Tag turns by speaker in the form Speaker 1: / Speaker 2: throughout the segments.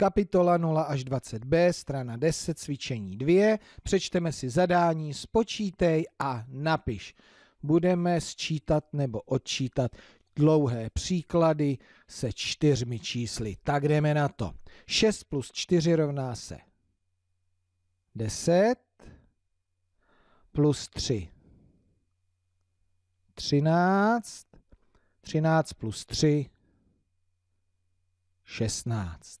Speaker 1: Kapitola 0 až 20b, strana 10, cvičení 2. Přečteme si zadání, spočítej a napiš. Budeme sčítat nebo odčítat dlouhé příklady se čtyřmi čísly. Tak jdeme na to. 6 plus 4 rovná se 10 plus 3. 13. 13 plus 3. 16.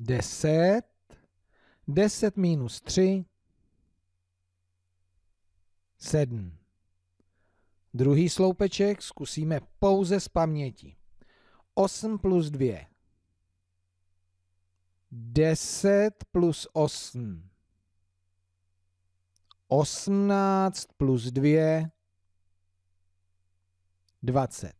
Speaker 1: 10. 10 minus 3, 7. Druhý sloupeček zkusíme pouze z paměti. 8 plus 2. 10 plus 8. 18 plus 2. 20.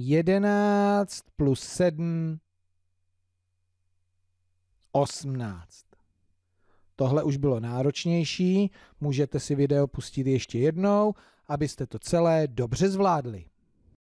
Speaker 1: 11 plus 7, 18. Tohle už bylo náročnější, můžete si video pustit ještě jednou, abyste to celé dobře zvládli.